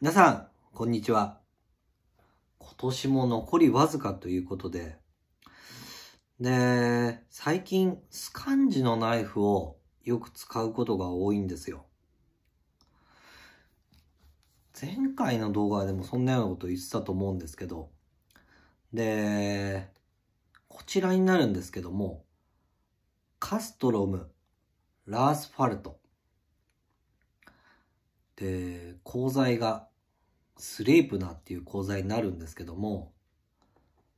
皆さん、こんにちは。今年も残りわずかということで、で、最近、スカンジのナイフをよく使うことが多いんですよ。前回の動画でもそんなようなこと言ってたと思うんですけど、で、こちらになるんですけども、カストロム、ラースファルト。で、鋼材がスレープナーっていう鋼材になるんですけども、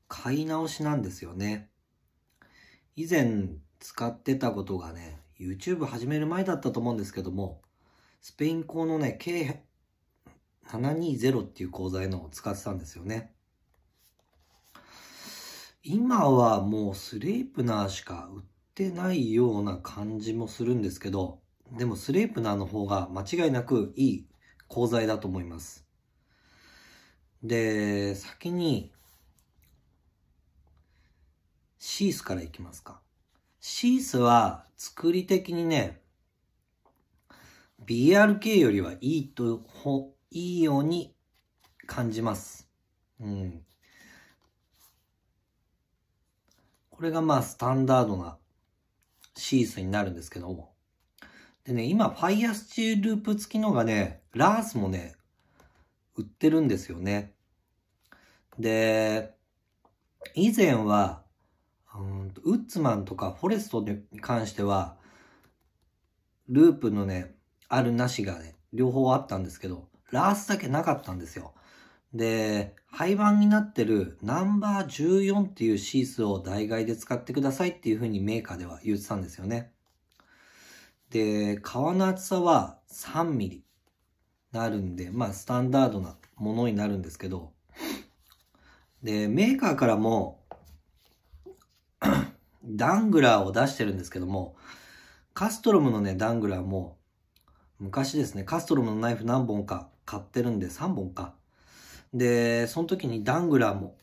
買い直しなんですよね。以前使ってたことがね、YouTube 始める前だったと思うんですけども、スペイン校のね、K720 っていう鋼材のを使ってたんですよね。今はもうスレープナーしか売ってないような感じもするんですけど、でもスレープナーの方が間違いなくいい鋼材だと思います。で、先に、シースからいきますか。シースは作り的にね、BRK よりはいいと、ほ、いいように感じます。うん。これがまあスタンダードなシースになるんですけども。でね、今、ファイヤースチーループ付きのがね、ラースもね、売ってるんですよね。で、以前は、うんウッズマンとかフォレストに関しては、ループのね、あるなしがね、両方あったんですけど、ラースだけなかったんですよ。で、廃盤になってるナンバー14っていうシースを代替で使ってくださいっていうふうにメーカーでは言ってたんですよね。で、革の厚さは3ミリ。なるんで、まあ、スタンダードなものになるんですけど、で、メーカーからも ダングラーを出してるんですけども、カストロムのね、ダングラーも、昔ですね、カストロムのナイフ何本か買ってるんで、3本か。で、その時にダングラーも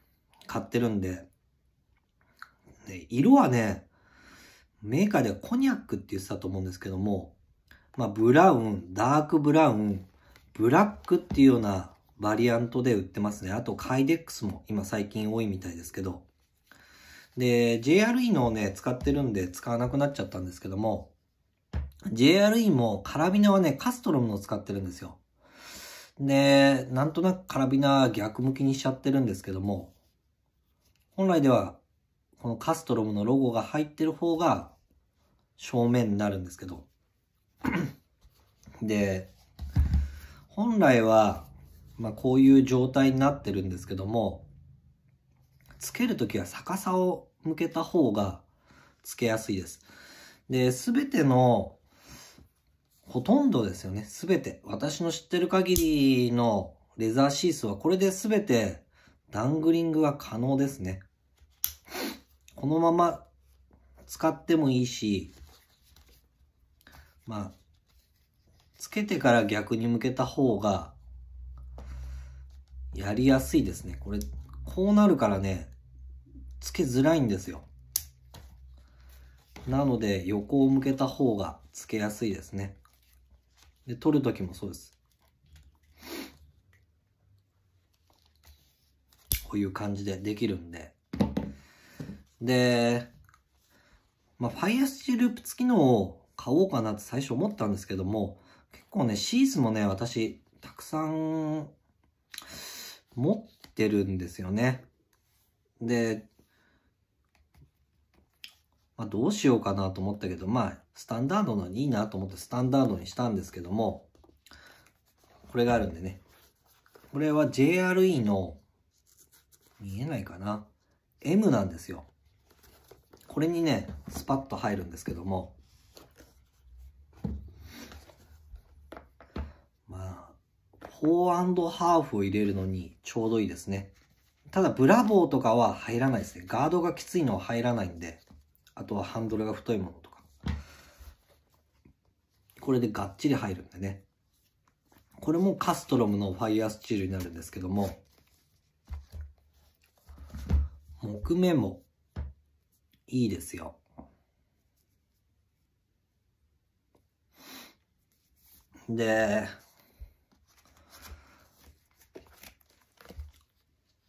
買ってるんで、で色はね、メーカーではコニャックって言ってたと思うんですけども、まあ、ブラウン、ダークブラウン、ブラックっていうようなバリアントで売ってますね。あと、カイデックスも今最近多いみたいですけど。で、JRE のね、使ってるんで使わなくなっちゃったんですけども、JRE もカラビナはね、カストロムの使ってるんですよ。で、なんとなくカラビナ逆向きにしちゃってるんですけども、本来では、このカストロムのロゴが入ってる方が正面になるんですけど、で、本来は、まあ、こういう状態になってるんですけども、つけるときは逆さを向けた方がつけやすいです。で、すべての、ほとんどですよね。すべて。私の知ってる限りのレザーシースはこれですべてダングリングは可能ですね。このまま使ってもいいし、まあ、つけてから逆に向けた方が、やりやすいですね。これ、こうなるからね、つけづらいんですよ。なので、横を向けた方がつけやすいですね。で、取るときもそうです。こういう感じでできるんで。で、まあ、ファイアスチループ付きのを買おうかなって最初思ったんですけども、結構ね、シースもね、私、たくさん持ってるんですよね。で、まあ、どうしようかなと思ったけど、まあ、スタンダードのにいいなと思ってスタンダードにしたんですけども、これがあるんでね。これは JRE の、見えないかな ?M なんですよ。これにね、スパッと入るんですけども、フォーハーフを入れるのにちょうどいいですね。ただ、ブラボーとかは入らないですね。ガードがきついのは入らないんで、あとはハンドルが太いものとか。これでがっちり入るんでね。これもカストロムのファイヤースチールになるんですけども、木目もいいですよ。で、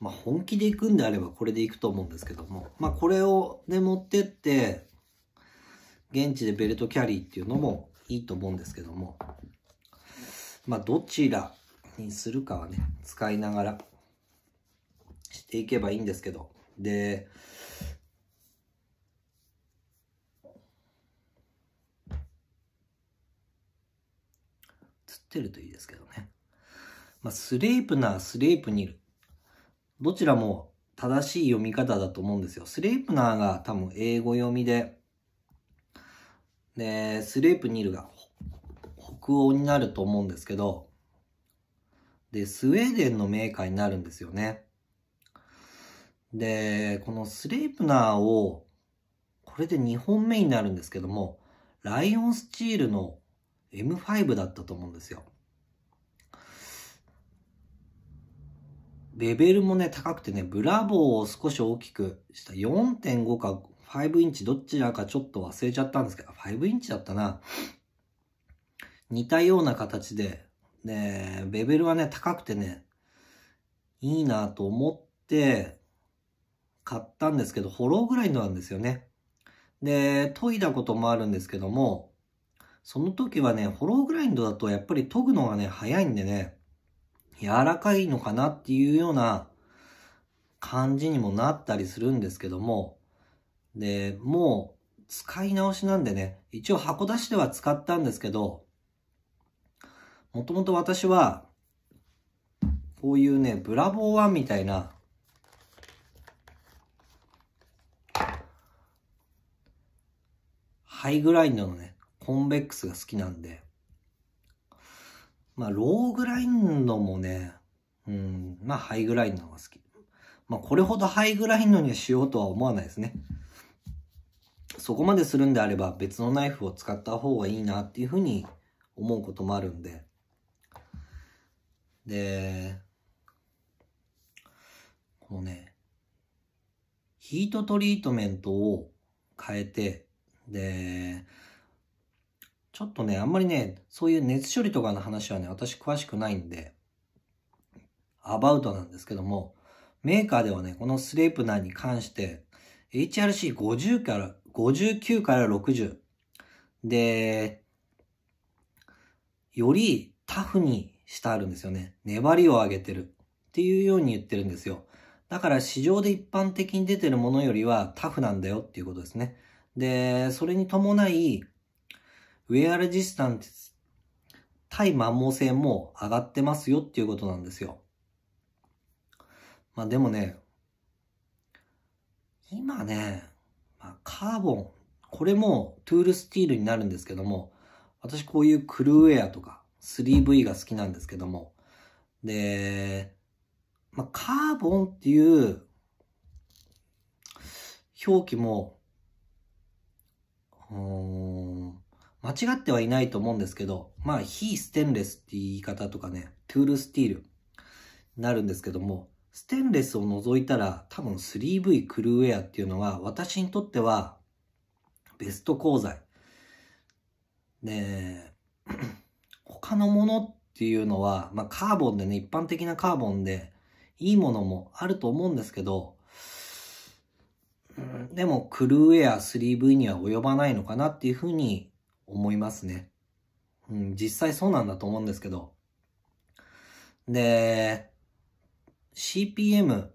まあ、本気で行くんであればこれで行くと思うんですけども、まあ、これをね、持ってって現地でベルトキャリーっていうのもいいと思うんですけども、まあ、どちらにするかはね使いながらしていけばいいんですけどでつってるといいですけどね、まあ、スレープならスレープにいるどちらも正しい読み方だと思うんですよ。スレイプナーが多分英語読みで、で、スレイプニルが北欧になると思うんですけど、で、スウェーデンのメーカーになるんですよね。で、このスレイプナーを、これで2本目になるんですけども、ライオンスチールの M5 だったと思うんですよ。レベルもね、高くてね、ブラボーを少し大きくした。4.5か5インチ、どちらかちょっと忘れちゃったんですけど、5インチだったな。似たような形で、ね、レベルはね、高くてね、いいなと思って、買ったんですけど、ホローグラインドなんですよね。で、研いだこともあるんですけども、その時はね、ホローグラインドだとやっぱり研ぐのがね、早いんでね、柔らかいのかなっていうような感じにもなったりするんですけども、で、もう使い直しなんでね、一応箱出しでは使ったんですけど、もともと私は、こういうね、ブラボー1みたいな、ハイグラインドのね、コンベックスが好きなんで、まあ、ローグラインドもね、うん、まあ、ハイグラインドが好き。まあ、これほどハイグラインドにはしようとは思わないですね。そこまでするんであれば別のナイフを使った方がいいなっていうふうに思うこともあるんで。で、このね、ヒートトリートメントを変えて、で、ちょっとね、あんまりね、そういう熱処理とかの話はね、私詳しくないんで、アバウトなんですけども、メーカーではね、このスレープナーに関して、HRC50 から、59から60。で、よりタフにしてあるんですよね。粘りを上げてる。っていうように言ってるんですよ。だから市場で一般的に出てるものよりはタフなんだよっていうことですね。で、それに伴い、ウェアレジスタンス対摩耗性も上がってますよっていうことなんですよ。まあでもね、今ね、まあ、カーボン、これもトゥールスティールになるんですけども、私こういうクルーウェアとか 3V が好きなんですけども、で、まあ、カーボンっていう表記も、うん、間違ってはいないと思うんですけど、まあ、非ステンレスって言い方とかね、トゥールスティールになるんですけども、ステンレスを除いたら多分 3V クルーウェアっていうのは私にとってはベスト鋼材。で、他のものっていうのは、まあカーボンでね、一般的なカーボンでいいものもあると思うんですけど、でもクルーウェア 3V には及ばないのかなっていうふうに思いますね。うん、実際そうなんだと思うんですけど。で、CPM、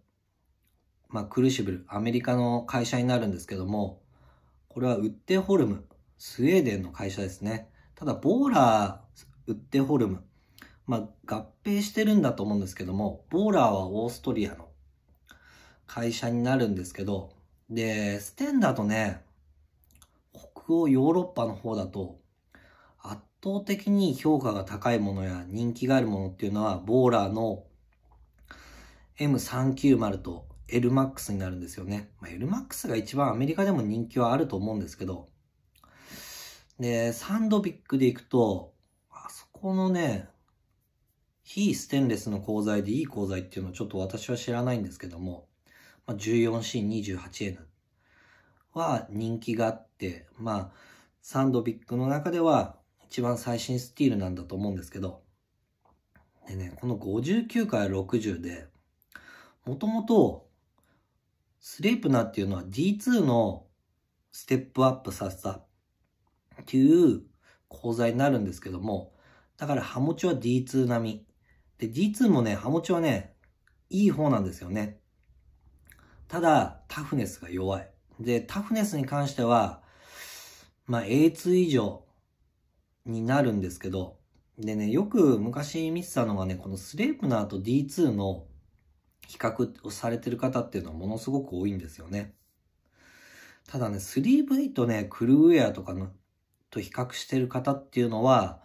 まあ、クルシブル、アメリカの会社になるんですけども、これはウッテホルム、スウェーデンの会社ですね。ただ、ボーラー、ウッテホルム、まあ、合併してるんだと思うんですけども、ボーラーはオーストリアの会社になるんですけど、で、ステンだとね、北欧ヨーロッパの方だと、圧倒的に評価が高いものや人気があるものっていうのは、ボーラーの M390 と LMAX になるんですよね。まあ、LMAX が一番アメリカでも人気はあると思うんですけど、で、サンドビックで行くと、あそこのね、非ステンレスの鋼材でいい鋼材っていうのをちょっと私は知らないんですけども、まあ、14C28N は人気があって、まあ、サンドビッグの中では一番最新スティールなんだと思うんですけど、でね、この59から60で、もともと、スレープナーっていうのは D2 のステップアップさせたっていう講材になるんですけども、だからハモチは D2 並み。で、D2 もね、ハモチはね、いい方なんですよね。ただ、タフネスが弱い。で、タフネスに関しては、まあ、A2 以上になるんですけど、でね、よく昔見てたのはね、このスレープナーと D2 の比較をされてる方っていうのはものすごく多いんですよね。ただね、3V とね、クルーウェアとかのと比較してる方っていうのは、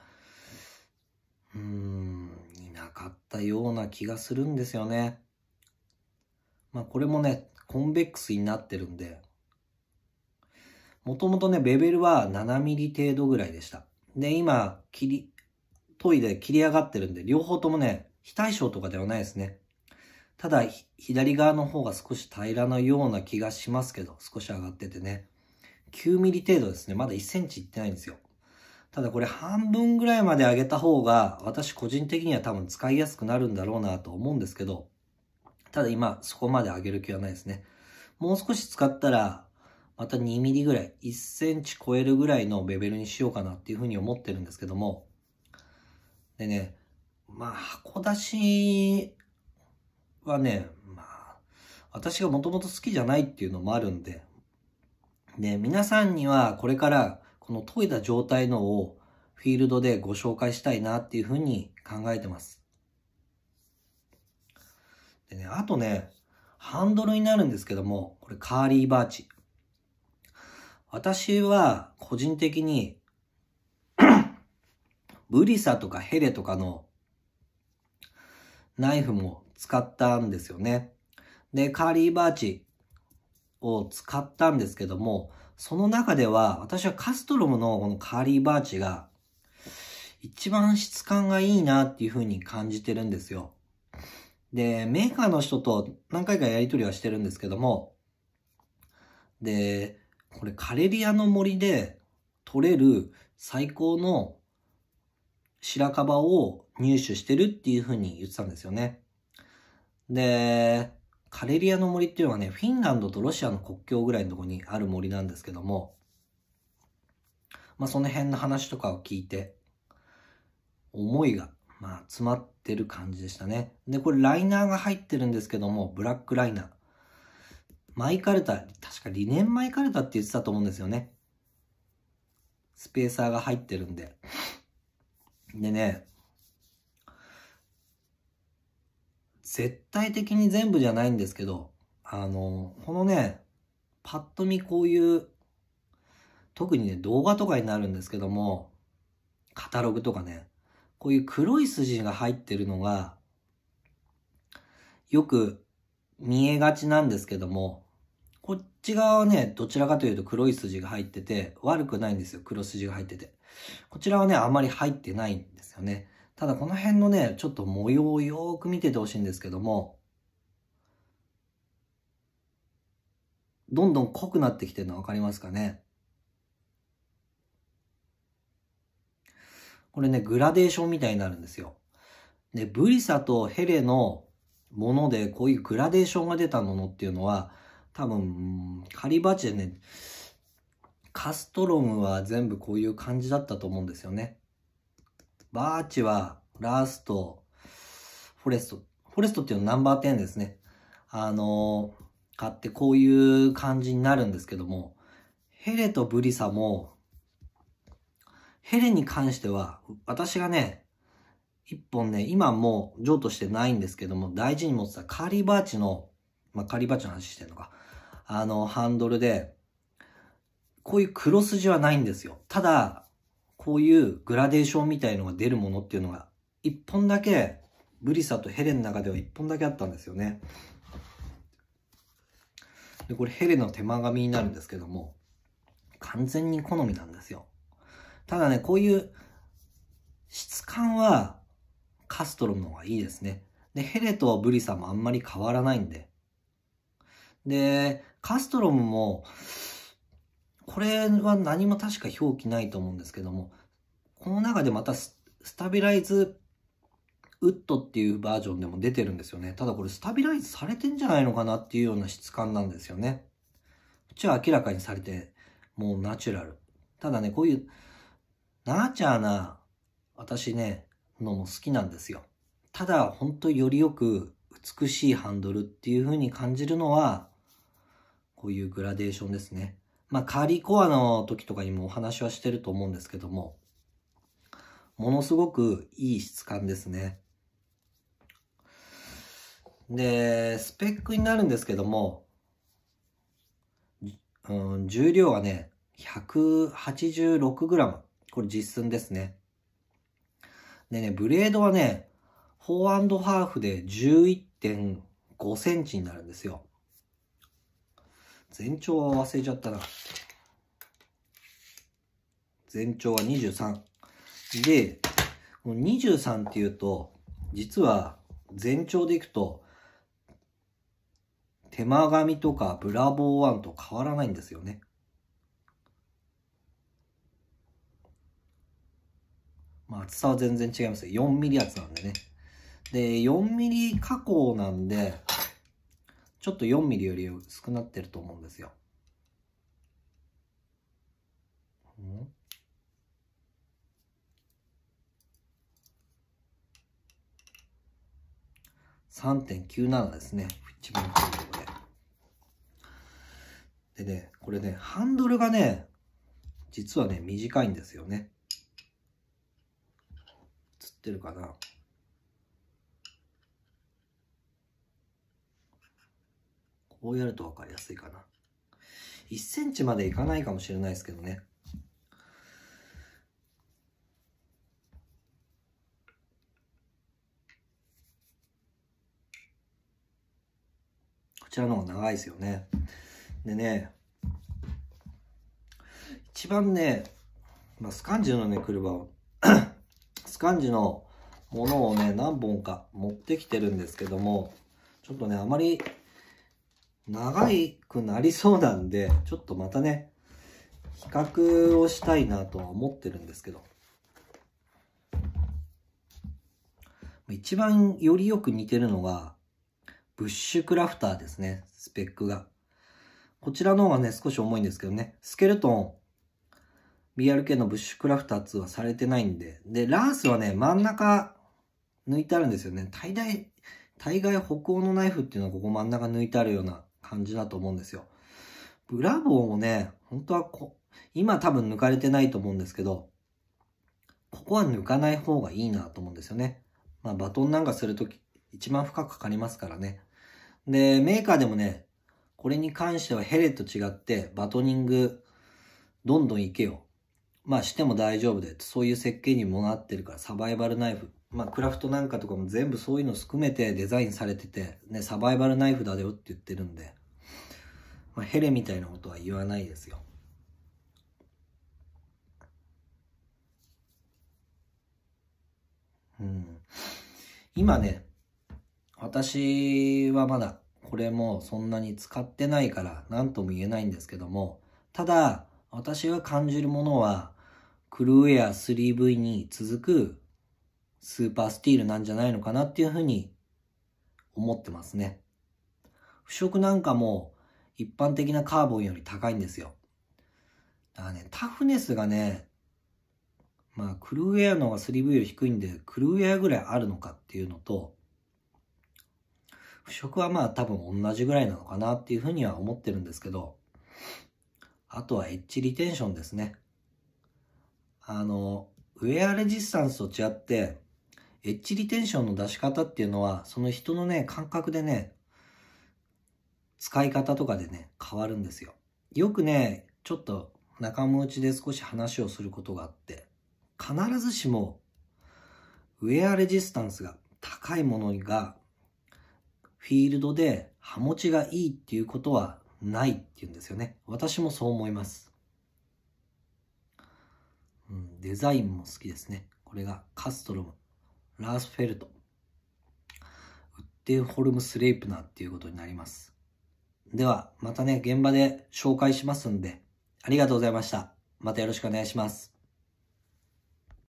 うーん、いなかったような気がするんですよね。まあこれもね、コンベックスになってるんで、もともとね、ベベルは7ミリ程度ぐらいでした。で、今、切り、研いで切り上がってるんで、両方ともね、非対称とかではないですね。ただ、左側の方が少し平らなような気がしますけど、少し上がっててね。9ミリ程度ですね。まだ1センチいってないんですよ。ただこれ半分ぐらいまで上げた方が、私個人的には多分使いやすくなるんだろうなと思うんですけど、ただ今そこまで上げる気はないですね。もう少し使ったら、また2ミリぐらい、1センチ超えるぐらいのレベルにしようかなっていうふうに思ってるんですけども、でね、まあ、箱出しはね、まあ、私がもともと好きじゃないっていうのもあるんで、で、皆さんにはこれからこの研いだ状態のをフィールドでご紹介したいなっていうふうに考えてます。でね、あとね、ハンドルになるんですけども、これカーリーバーチ。私は個人的に ブリサとかヘレとかのナイフも使ったんですよね。で、カーリーバーチを使ったんですけども、その中では私はカストロムのこのカーリーバーチが一番質感がいいなっていう風に感じてるんですよ。で、メーカーの人と何回かやりとりはしてるんですけども、で、これカレリアの森で取れる最高の白樺を入手してるっていう風に言ってたんですよね。で、カレリアの森っていうのはね、フィンランドとロシアの国境ぐらいのところにある森なんですけども、まあその辺の話とかを聞いて、思いが、まあ詰まってる感じでしたね。で、これライナーが入ってるんですけども、ブラックライナー。マイカルタ、確か理念マイカルタって言ってたと思うんですよね。スペーサーが入ってるんで。でね、絶対的に全部じゃないんですけど、あの、このね、パッと見こういう、特にね、動画とかになるんですけども、カタログとかね、こういう黒い筋が入ってるのが、よく見えがちなんですけども、ち側はね、どちらかというと黒い筋が入ってて、悪くないんですよ。黒筋が入ってて。こちらはね、あんまり入ってないんですよね。ただこの辺のね、ちょっと模様をよーく見ててほしいんですけども、どんどん濃くなってきてるの分かりますかねこれね、グラデーションみたいになるんですよ。で、ブリサとヘレのもので、こういうグラデーションが出たものっていうのは、多分、カリバチェね、カストロムは全部こういう感じだったと思うんですよね。バーチは、ラスト、フォレスト。フォレストっていうのはナンバー10ですね。あのー、買ってこういう感じになるんですけども、ヘレとブリサも、ヘレに関しては、私がね、一本ね、今もう譲渡してないんですけども、大事に持ってたカリバーチのまあ、カリバチの話してんのか。あの、ハンドルで、こういう黒筋はないんですよ。ただ、こういうグラデーションみたいのが出るものっていうのが、一本だけ、ブリサとヘレの中では一本だけあったんですよね。で、これヘレの手間紙になるんですけども、完全に好みなんですよ。ただね、こういう質感はカストロの方がいいですね。で、ヘレとブリサもあんまり変わらないんで、で、カストロムも、これは何も確か表記ないと思うんですけども、この中でまたスタビライズウッドっていうバージョンでも出てるんですよね。ただこれスタビライズされてんじゃないのかなっていうような質感なんですよね。こっちは明らかにされて、もうナチュラル。ただね、こういうナーチャーな私ね、のも好きなんですよ。ただ、ほんとよりよく美しいハンドルっていう風に感じるのは、こういうグラデーションですね。まあ、カリコアの時とかにもお話はしてると思うんですけども、ものすごくいい質感ですね。で、スペックになるんですけども、うん、重量はね、186g。これ実寸ですね。でね、ブレードはね、4ハーフで11.5センチになるんですよ。全長は忘れちゃったな。全長は23。で、この23っていうと、実は全長でいくと、手間紙とかブラボーンと変わらないんですよね。まあ厚さは全然違います4ミリ厚なんでね。で、4ミリ加工なんで、ちょっと4ミリより薄くなってると思うんですよ。3.97ですね。一番高いとこで。でね、これね、ハンドルがね、実はね、短いんですよね。映ってるかなこうやると分かりやすいかな。1センチまでいかないかもしれないですけどね。こちらの方が長いですよね。でね、一番ね、まあ、スカンジのね、車をスカンジのものをね、何本か持ってきてるんですけども、ちょっとね、あまり長くなりそうなんで、ちょっとまたね、比較をしたいなとは思ってるんですけど。一番よりよく似てるのが、ブッシュクラフターですね、スペックが。こちらの方がね、少し重いんですけどね、スケルトン、BRK のブッシュクラフター2はされてないんで、で、ラースはね、真ん中抜いてあるんですよね。大概、大概北欧のナイフっていうのはここ真ん中抜いてあるような感じだと思うんですよ。ブラボーもね、本当はこ、今多分抜かれてないと思うんですけど、ここは抜かない方がいいなと思うんですよね。まあ、バトンなんかするとき、一番深くかかりますからね。で、メーカーでもね、これに関してはヘレと違って、バトニング、どんどんいけよ。まあ、しても大丈夫で、そういう設計にもなってるから、サバイバルナイフ。まあ、クラフトなんかとかも全部そういうの含めてデザインされてて、ね、サバイバルナイフだよって言ってるんで、まあ、ヘレみたいなことは言わないですよ。うん、今ね、私はまだこれもそんなに使ってないから何とも言えないんですけども、ただ私が感じるものは、クルーウェア 3V に続くスーパースティールなんじゃないのかなっていうふうに思ってますね。腐食なんかも一般的なカーボンより高いんですよ。だからね、タフネスがね、まあ、クルーウェアの方が 3V より低いんで、クルーウェアぐらいあるのかっていうのと、腐食はまあ多分同じぐらいなのかなっていうふうには思ってるんですけど、あとはエッジリテンションですね。あの、ウェアレジスタンスと違って、エッジリテンションの出し方っていうのは、その人のね、感覚でね、使い方とかでね、変わるんですよ。よくね、ちょっと仲間内で少し話をすることがあって、必ずしも、ウェアレジスタンスが高いものが、フィールドで歯持ちがいいっていうことはないっていうんですよね。私もそう思います。うん、デザインも好きですね。これがカストロム、ラースフェルト、ウッデンホルムスレープナーっていうことになります。では、またね、現場で紹介しますんで、ありがとうございました。またよろしくお願いします。